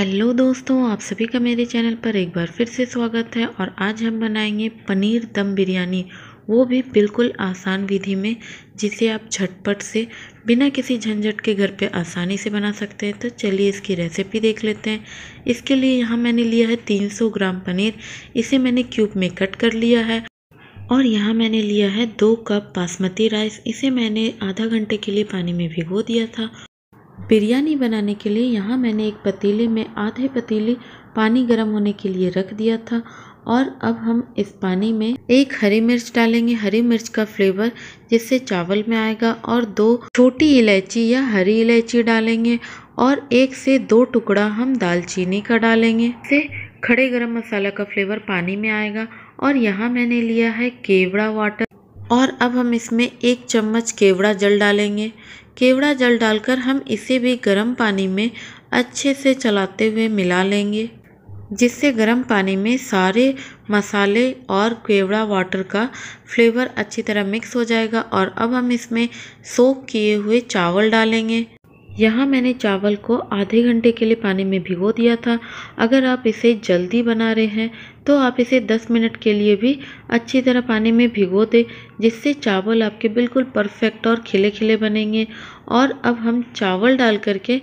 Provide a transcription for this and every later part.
hello दोस्तों आप सभी का मेरे चैनल पर एक बार फिर से स्वागत है और आज हम बनाएंगे पनीर दम बिरयानी वो भी बिल्कुल आसान विधि में जिसे आप झटपट से बिना किसी झंझट के घर पे आसानी से बना सकते हैं तो चलिए इसकी रेसिपी देख लेते हैं इसके लिए यहाँ मैंने लिया है 300 ग्राम पनीर इसे मैंने क्यूब में कट कर लिया है और यहाँ मैंने लिया है दो कप बासमती राइस इसे मैंने आधा घंटे के लिए पानी में भिगो दिया था बिरयानी बनाने के लिए यहाँ मैंने एक पतीले में आधे पतीले पानी गर्म होने के लिए रख दिया था और अब हम इस पानी में एक हरी मिर्च डालेंगे हरी मिर्च का फ्लेवर जिससे चावल में आएगा और दो छोटी इलायची या हरी इलायची डालेंगे और एक से दो टुकड़ा हम दालचीनी का डालेंगे से खड़े गरम मसाला का फ्लेवर पानी में आएगा और यहाँ मैंने लिया है केवड़ा वाटर और अब हम इसमें एक चम्मच केवड़ा जल डालेंगे केवड़ा जल डालकर हम इसे भी गर्म पानी में अच्छे से चलाते हुए मिला लेंगे जिससे गर्म पानी में सारे मसाले और केवड़ा वाटर का फ्लेवर अच्छी तरह मिक्स हो जाएगा और अब हम इसमें सोख किए हुए चावल डालेंगे यहाँ मैंने चावल को आधे घंटे के लिए पानी में भिगो दिया था अगर आप इसे जल्दी बना रहे हैं तो आप इसे 10 मिनट के लिए भी अच्छी तरह पानी में भिगो दें जिससे चावल आपके बिल्कुल परफेक्ट और खिले खिले बनेंगे और अब हम चावल डाल करके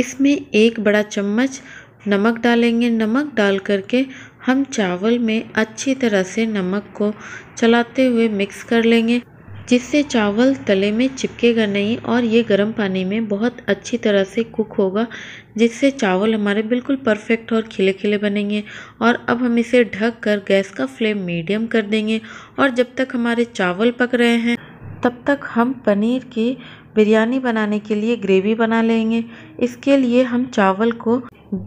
इसमें एक बड़ा चम्मच नमक डालेंगे नमक डाल करके हम चावल में अच्छी तरह से नमक को चलाते हुए मिक्स कर लेंगे जिससे चावल तले में चिपकेगा नहीं और ये गर्म पानी में बहुत अच्छी तरह से कुक होगा जिससे चावल हमारे बिल्कुल परफेक्ट और खिले खिले बनेंगे और अब हम इसे ढक कर गैस का फ्लेम मीडियम कर देंगे और जब तक हमारे चावल पक रहे हैं तब तक हम पनीर की बिरयानी बनाने के लिए ग्रेवी बना लेंगे इसके लिए हम चावल को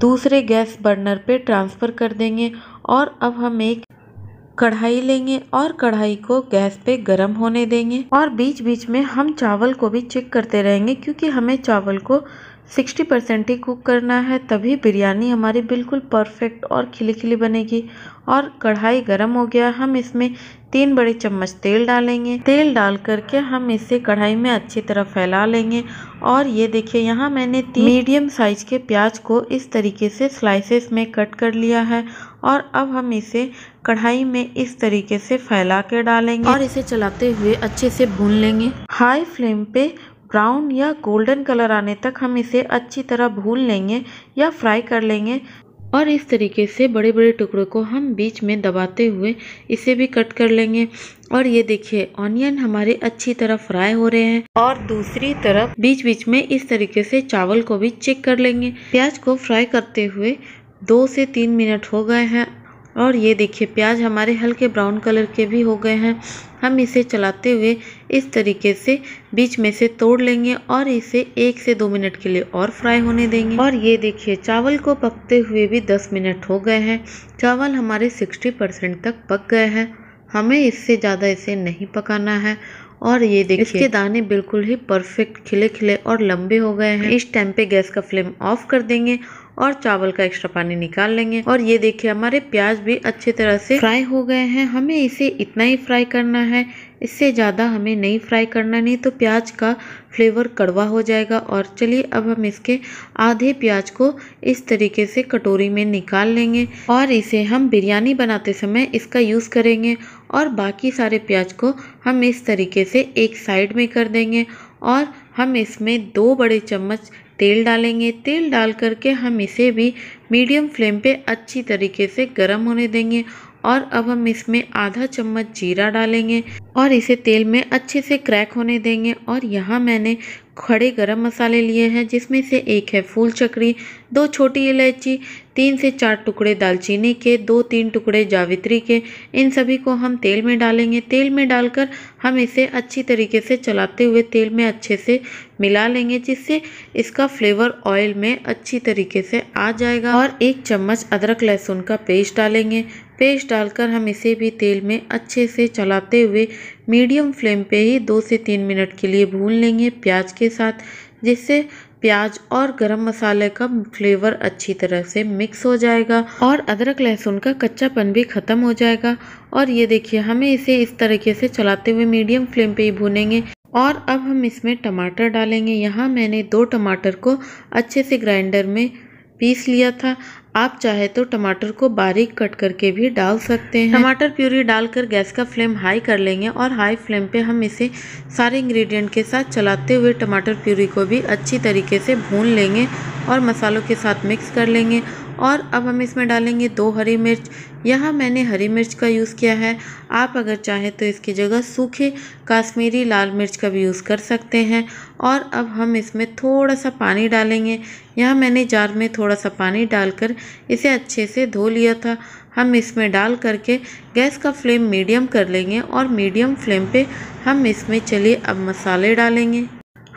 दूसरे गैस बर्नर पे ट्रांसफ़र कर देंगे और अब हम एक कढ़ाई लेंगे और कढ़ाई को गैस पे गर्म होने देंगे और बीच बीच में हम चावल को भी चेक करते रहेंगे क्योंकि हमें चावल को 60 परसेंट ही कुक करना है तभी बिरयानी हमारी बिल्कुल परफेक्ट और खिली खिली बनेगी और कढ़ाई गर्म हो गया हम इसमें तीन बड़े चम्मच तेल डालेंगे तेल डाल करके हम इसे कढ़ाई में अच्छी तरह फैला लेंगे और ये देखिए यहाँ मैंने मीडियम साइज के प्याज को इस तरीके से स्लाइसेस में कट कर लिया है और अब हम इसे कढ़ाई में इस तरीके से फैला के डालेंगे और इसे चलाते हुए अच्छे से भून लेंगे हाई फ्लेम पे ब्राउन या गोल्डन कलर आने तक हम इसे अच्छी तरह भून लेंगे या फ्राई कर लेंगे और इस तरीके से बड़े बड़े टुकड़ों को हम बीच में दबाते हुए इसे भी कट कर लेंगे और ये देखिए ऑनियन हमारे अच्छी तरह फ्राई हो रहे हैं और दूसरी तरफ बीच बीच में इस तरीके से चावल को भी चेक कर लेंगे प्याज को फ्राई करते हुए दो से तीन मिनट हो गए हैं और ये देखिए प्याज हमारे हल्के ब्राउन कलर के भी हो गए हैं हम इसे चलाते हुए इस तरीके से बीच में से तोड़ लेंगे और इसे एक से दो मिनट के लिए और फ्राई होने देंगे और ये देखिए चावल को पकते हुए भी दस मिनट हो गए हैं चावल हमारे सिक्सटी परसेंट तक पक गए हैं हमें इससे ज़्यादा इसे नहीं पकाना है और ये देखिए इसके दाने बिल्कुल ही परफेक्ट खिले खिले और लंबे हो गए हैं इस टाइम पे गैस का फ्लेम ऑफ कर देंगे और चावल का एक्स्ट्रा पानी निकाल लेंगे और ये देखिए हमारे प्याज भी अच्छे तरह से फ्राई हो गए हैं हमें इसे इतना ही फ्राई करना है इससे ज़्यादा हमें नहीं फ्राई करना नहीं तो प्याज का फ्लेवर कड़वा हो जाएगा और चलिए अब हम इसके आधे प्याज को इस तरीके से कटोरी में निकाल लेंगे और इसे हम बिरयानी बनाते समय इसका यूज़ करेंगे और बाकी सारे प्याज को हम इस तरीके से एक साइड में कर देंगे और हम इसमें दो बड़े चम्मच तेल डालेंगे तेल डाल करके हम इसे भी मीडियम फ्लेम पे अच्छी तरीके से गर्म होने देंगे और अब हम इसमें आधा चम्मच जीरा डालेंगे और इसे तेल में अच्छे से क्रैक होने देंगे और यहाँ मैंने खड़े गरम मसाले लिए हैं जिसमें से एक है फूल चक्री दो छोटी इलायची तीन से चार टुकड़े दालचीनी के दो तीन टुकड़े जावित्री के इन सभी को हम तेल में डालेंगे तेल में डालकर हम इसे अच्छी तरीके से चलाते हुए तेल में अच्छे से मिला लेंगे जिससे इसका फ्लेवर ऑयल में अच्छी तरीके से आ जाएगा और एक चम्मच अदरक लहसुन का पेस्ट डालेंगे पेस्ट डालकर हम इसे भी तेल में अच्छे से चलाते हुए मीडियम फ्लेम पे ही दो से तीन मिनट के लिए भून लेंगे प्याज के साथ जिससे प्याज और गरम मसाले का फ्लेवर अच्छी तरह से मिक्स हो जाएगा और अदरक लहसुन का कच्चापन भी ख़त्म हो जाएगा और ये देखिए हमें इसे इस तरीके से चलाते हुए मीडियम फ्लेम पे ही भूनेंगे और अब हम इसमें टमाटर डालेंगे यहाँ मैंने दो टमाटर को अच्छे से ग्राइंडर में पीस लिया था आप चाहे तो टमाटर को बारीक कट करके भी डाल सकते हैं टमाटर प्यूरी डालकर गैस का फ्लेम हाई कर लेंगे और हाई फ्लेम पे हम इसे सारे इंग्रेडिएंट के साथ चलाते हुए टमाटर प्यूरी को भी अच्छी तरीके से भून लेंगे और मसालों के साथ मिक्स कर लेंगे और अब हम इसमें डालेंगे दो हरी मिर्च यहाँ मैंने हरी मिर्च का यूज़ किया है आप अगर चाहें तो इसकी जगह सूखे काश्मीरी लाल मिर्च का भी यूज़ कर सकते हैं और अब हम इसमें थोड़ा सा पानी डालेंगे यहाँ मैंने जार में थोड़ा सा पानी डालकर इसे अच्छे से धो लिया था हम इसमें डाल करके गैस का फ्लेम मीडियम कर लेंगे और मीडियम फ्लेम पर हम इसमें चलिए अब मसाले डालेंगे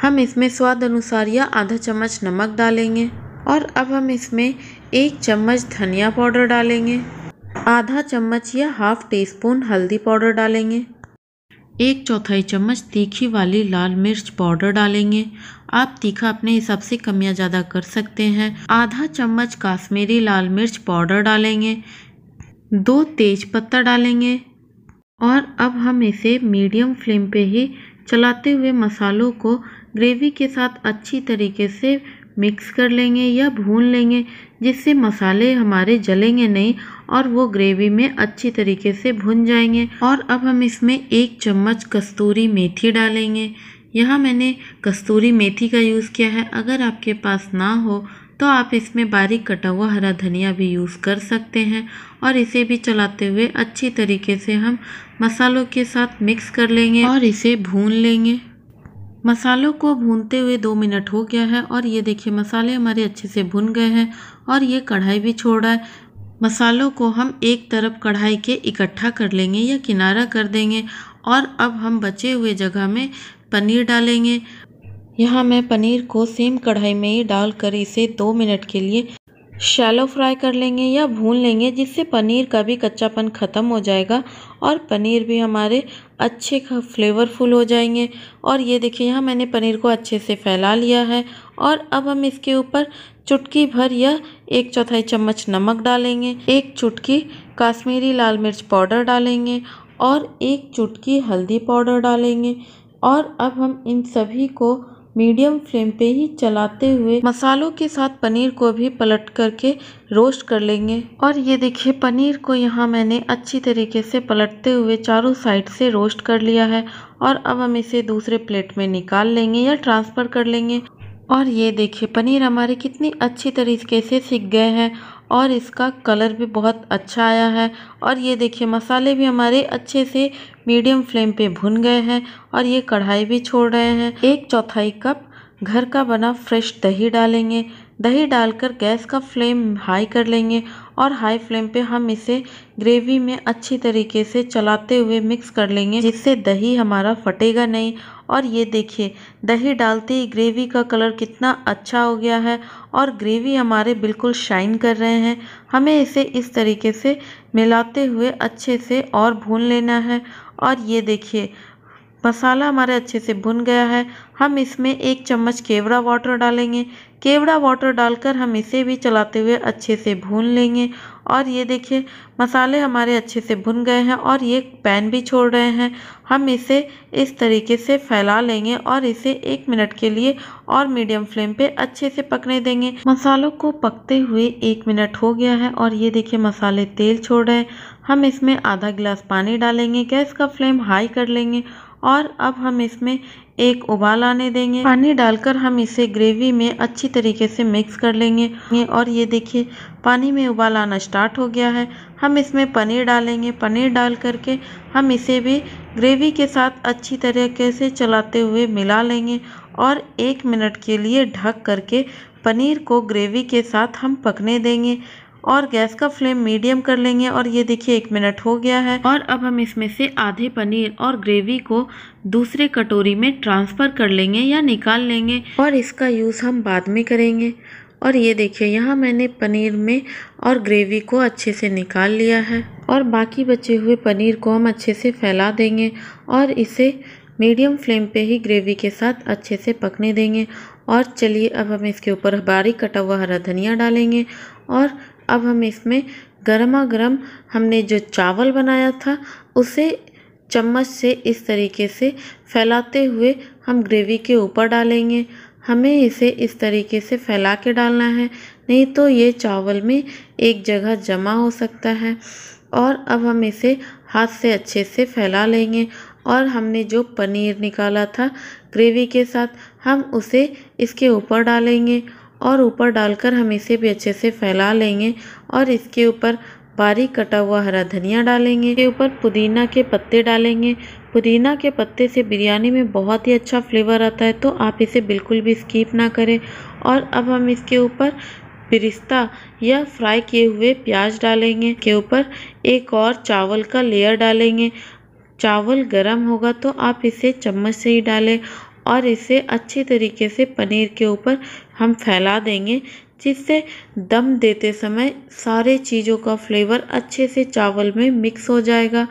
हम इसमें स्वाद अनुसार या आधा चम्मच नमक डालेंगे और अब हम इसमें एक चम्मच धनिया पाउडर डालेंगे आधा चम्मच या हाफ टी स्पून हल्दी पाउडर डालेंगे एक चौथाई चम्मच तीखी वाली लाल मिर्च पाउडर डालेंगे आप तीखा अपने हिसाब से कम या ज़्यादा कर सकते हैं आधा चम्मच काश्मीरी लाल मिर्च पाउडर डालेंगे दो तेज पत्ता डालेंगे और अब हम इसे मीडियम फ्लेम पे ही चलाते हुए मसालों को ग्रेवी के साथ अच्छी तरीके से मिक्स कर लेंगे या भून लेंगे जिससे मसाले हमारे जलेंगे नहीं और वो ग्रेवी में अच्छी तरीके से भुन जाएंगे और अब हम इसमें एक चम्मच कस्तूरी मेथी डालेंगे यहाँ मैंने कस्तूरी मेथी का यूज़ किया है अगर आपके पास ना हो तो आप इसमें बारीक कटा हुआ हरा धनिया भी यूज़ कर सकते हैं और इसे भी चलाते हुए अच्छी तरीके से हम मसालों के साथ मिक्स कर लेंगे और इसे भून लेंगे मसालों को भूनते हुए दो मिनट हो गया है और ये देखिए मसाले हमारे अच्छे से भुन गए हैं और ये कढ़ाई भी छोड़ रहा है मसालों को हम एक तरफ कढ़ाई के इकट्ठा कर लेंगे या किनारा कर देंगे और अब हम बचे हुए जगह में पनीर डालेंगे यहाँ मैं पनीर को सेम कढ़ाई में ही डालकर इसे दो मिनट के लिए शैलो फ्राई कर लेंगे या भून लेंगे जिससे पनीर का भी कच्चापन ख़त्म हो जाएगा और पनीर भी हमारे अच्छे फ्लेवरफुल हो जाएंगे और ये देखिए यहाँ मैंने पनीर को अच्छे से फैला लिया है और अब हम इसके ऊपर चुटकी भर या एक चौथाई चम्मच नमक डालेंगे एक चुटकी काश्मीरी लाल मिर्च पाउडर डालेंगे और एक चुटकी हल्दी पाउडर डालेंगे और अब हम इन सभी को मीडियम फ्लेम पे ही चलाते हुए मसालों के साथ पनीर को भी पलट करके रोस्ट कर लेंगे और ये देखिए पनीर को यहाँ मैंने अच्छी तरीके से पलटते हुए चारों साइड से रोस्ट कर लिया है और अब हम इसे दूसरे प्लेट में निकाल लेंगे या ट्रांसफ़र कर लेंगे और ये देखिए पनीर हमारे कितनी अच्छी तरीके से सीख गए हैं और इसका कलर भी बहुत अच्छा आया है और ये देखिए मसाले भी हमारे अच्छे से मीडियम फ्लेम पे भुन गए हैं और ये कढ़ाई भी छोड़ रहे हैं एक चौथाई कप घर का बना फ्रेश दही डालेंगे दही डालकर गैस का फ्लेम हाई कर लेंगे और हाई फ्लेम पे हम इसे ग्रेवी में अच्छी तरीके से चलाते हुए मिक्स कर लेंगे जिससे दही हमारा फटेगा नहीं और ये देखिए दही डालते ही ग्रेवी का कलर कितना अच्छा हो गया है और ग्रेवी हमारे बिल्कुल शाइन कर रहे हैं हमें इसे इस तरीके से मिलाते हुए अच्छे से और भून लेना है और ये देखिए मसाला हमारे अच्छे से भुन गया है हम इसमें एक चम्मच केवड़ा वाटर डालेंगे केवड़ा वाटर डालकर हम इसे भी चलाते हुए अच्छे से भून लेंगे और ये देखिए मसाले हमारे अच्छे से भुन गए हैं और ये पैन भी छोड़ रहे हैं हम इसे इस तरीके से फैला लेंगे और इसे एक मिनट के लिए और मीडियम फ्लेम पे अच्छे से पकने देंगे मसालों को पकते हुए एक मिनट हो गया है और ये देखिए मसाले तेल छोड़ रहे हैं हम इसमें आधा गिलास पानी डालेंगे गैस का फ्लेम हाई कर लेंगे और अब हम इसमें एक उबाल आने देंगे पानी डालकर हम इसे ग्रेवी में अच्छी तरीके से मिक्स कर लेंगे और ये देखिए पानी में उबाल आना स्टार्ट हो गया है हम इसमें पनीर डालेंगे पनीर डाल करके हम इसे भी ग्रेवी के साथ अच्छी तरीके से चलाते हुए मिला लेंगे और एक मिनट के लिए ढक करके पनीर को ग्रेवी के साथ हम पकने देंगे और गैस का फ्लेम मीडियम कर लेंगे और ये देखिए एक मिनट हो गया है और अब हम इसमें से आधे पनीर और ग्रेवी को दूसरे कटोरी में ट्रांसफ़र कर लेंगे या निकाल लेंगे और इसका यूज़ हम बाद में करेंगे और ये देखिए यहाँ मैंने पनीर में और ग्रेवी को अच्छे से निकाल लिया है और बाकी बचे हुए पनीर को हम अच्छे से फैला देंगे और इसे मीडियम फ्लेम पे ही ग्रेवी के साथ अच्छे से पकने देंगे और चलिए अब हम इसके ऊपर बारीक कटा हुआ हरा धनिया डालेंगे और अब हम इसमें गर्मा गर्म हमने जो चावल बनाया था उसे चम्मच से इस तरीके से फैलाते हुए हम ग्रेवी के ऊपर डालेंगे हमें इसे इस तरीके से फैला के डालना है नहीं तो ये चावल में एक जगह जमा हो सकता है और अब हम इसे हाथ से अच्छे से फैला लेंगे और हमने जो पनीर निकाला था ग्रेवी के साथ हम उसे इसके ऊपर डालेंगे और ऊपर डालकर हम इसे भी अच्छे से फैला लेंगे और इसके ऊपर बारीक कटा हुआ हरा धनिया डालेंगे इसके ऊपर पुदीना के पत्ते डालेंगे पुदीना के पत्ते से बिरयानी में बहुत ही अच्छा फ्लेवर आता है तो आप इसे बिल्कुल भी स्कीप ना करें और अब हम इसके ऊपर पिस्ता या फ्राई किए हुए प्याज डालेंगे के ऊपर एक और चावल का लेयर डालेंगे चावल गरम होगा तो आप इसे चम्मच से ही डालें और इसे अच्छी तरीके से पनीर के ऊपर हम फैला देंगे जिससे दम देते समय सारे चीज़ों का फ्लेवर अच्छे से चावल में मिक्स हो जाएगा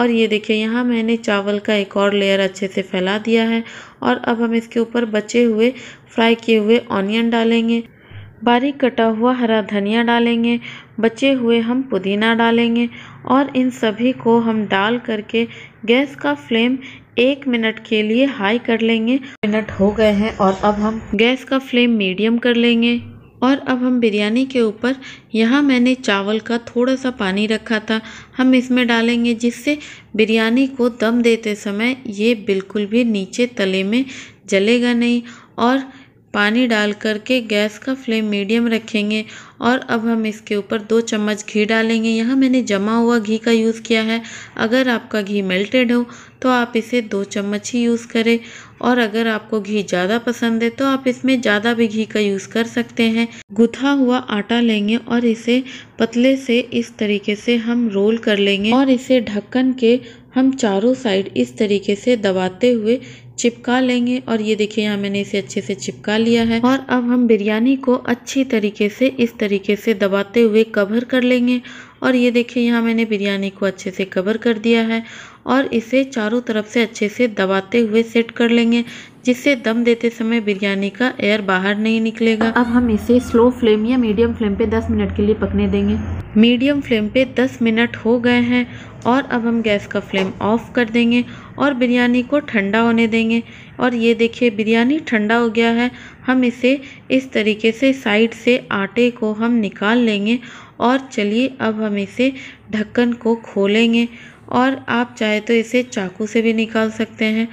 और ये देखिए यहाँ मैंने चावल का एक और लेयर अच्छे से फैला दिया है और अब हम इसके ऊपर बचे हुए फ्राई किए हुए ऑनियन डालेंगे बारीक कटा हुआ हरा धनिया डालेंगे बचे हुए हम पुदीना डालेंगे और इन सभी को हम डाल करके गैस का फ्लेम एक मिनट के लिए हाई कर लेंगे मिनट हो गए हैं और अब हम गैस का फ्लेम मीडियम कर लेंगे और अब हम बिरयानी के ऊपर यहाँ मैंने चावल का थोड़ा सा पानी रखा था हम इसमें डालेंगे जिससे बिरयानी को दम देते समय ये बिल्कुल भी नीचे तले में जलेगा नहीं और पानी डाल करके गैस का फ्लेम मीडियम रखेंगे और अब हम इसके ऊपर दो चम्मच घी डालेंगे यहाँ मैंने जमा हुआ घी का यूज़ किया है अगर आपका घी मेल्टेड हो तो आप इसे दो चम्मच ही यूज़ करें और अगर आपको घी ज़्यादा पसंद है तो आप इसमें ज़्यादा भी घी का यूज़ कर सकते हैं गुथा हुआ आटा लेंगे और इसे पतले से इस तरीके से हम रोल कर लेंगे और इसे ढक्कन के हम चारों साइड इस तरीके से दबाते हुए चिपका लेंगे और ये देखिए यहाँ मैंने इसे अच्छे से चिपका लिया है और अब हम बिरयानी को अच्छी तरीके से इस तरीके से दबाते हुए कवर कर लेंगे और ये देखिए यहाँ मैंने बिरयानी को अच्छे से कवर कर दिया है और इसे चारों तरफ से अच्छे से दबाते हुए सेट कर लेंगे जिससे दम देते समय बिरयानी का एयर बाहर नहीं निकलेगा अब हम इसे स्लो फ्लेम या मीडियम फ्लेम पे 10 मिनट के लिए पकने देंगे मीडियम फ्लेम पे 10 मिनट हो गए हैं और अब हम गैस का फ्लेम ऑफ कर देंगे और बिरयानी को ठंडा होने देंगे और ये देखिए बिरयानी ठंडा हो गया है हम इसे इस तरीके से साइड से आटे को हम निकाल लेंगे और चलिए अब हम इसे ढक्कन को खोलेंगे और आप चाहे तो इसे चाकू से भी निकाल सकते हैं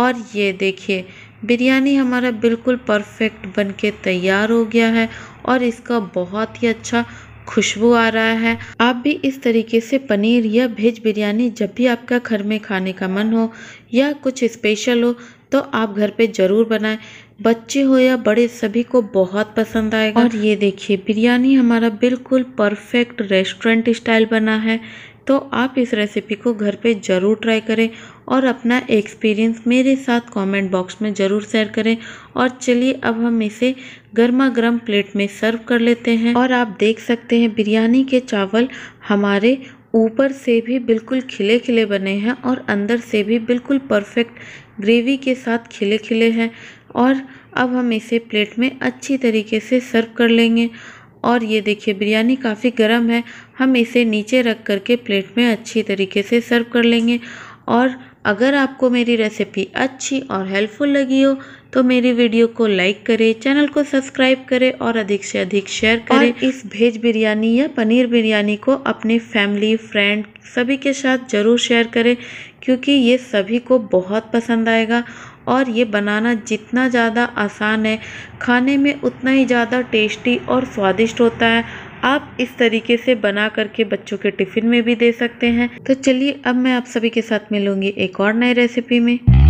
और ये देखिए बिरयानी हमारा बिल्कुल परफेक्ट बनके तैयार हो गया है और इसका बहुत ही अच्छा खुशबू आ रहा है आप भी इस तरीके से पनीर या भेज बिरयानी जब भी आपका घर में खाने का मन हो या कुछ स्पेशल हो तो आप घर पे ज़रूर बनाएं बच्चे हो या बड़े सभी को बहुत पसंद आएगा और ये देखिए बिरयानी हमारा बिल्कुल परफेक्ट रेस्टोरेंट स्टाइल बना है तो आप इस रेसिपी को घर पे ज़रूर ट्राई करें और अपना एक्सपीरियंस मेरे साथ कमेंट बॉक्स में ज़रूर शेयर करें और चलिए अब हम इसे गर्मा गर्म प्लेट में सर्व कर लेते हैं और आप देख सकते हैं बिरयानी के चावल हमारे ऊपर से भी बिल्कुल खिले खिले बने हैं और अंदर से भी बिल्कुल परफेक्ट ग्रेवी के साथ खिले खिले हैं और अब हम इसे प्लेट में अच्छी तरीके से सर्व कर लेंगे और ये देखिए बिरयानी काफ़ी गर्म है हम इसे नीचे रख कर के प्लेट में अच्छी तरीके से सर्व कर लेंगे और अगर आपको मेरी रेसिपी अच्छी और हेल्पफुल लगी हो तो मेरी वीडियो को लाइक करें चैनल को सब्सक्राइब करें और अधिक से अधिक शेयर करें और इस भेज बिरयानी या पनीर बिरयानी को अपने फैमिली फ्रेंड सभी के साथ ज़रूर शेयर करें क्योंकि ये सभी को बहुत पसंद आएगा और ये बनाना जितना ज़्यादा आसान है खाने में उतना ही ज़्यादा टेस्टी और स्वादिष्ट होता है आप इस तरीके से बना करके बच्चों के टिफ़िन में भी दे सकते हैं तो चलिए अब मैं आप सभी के साथ मिलूँगी एक और नए रेसिपी में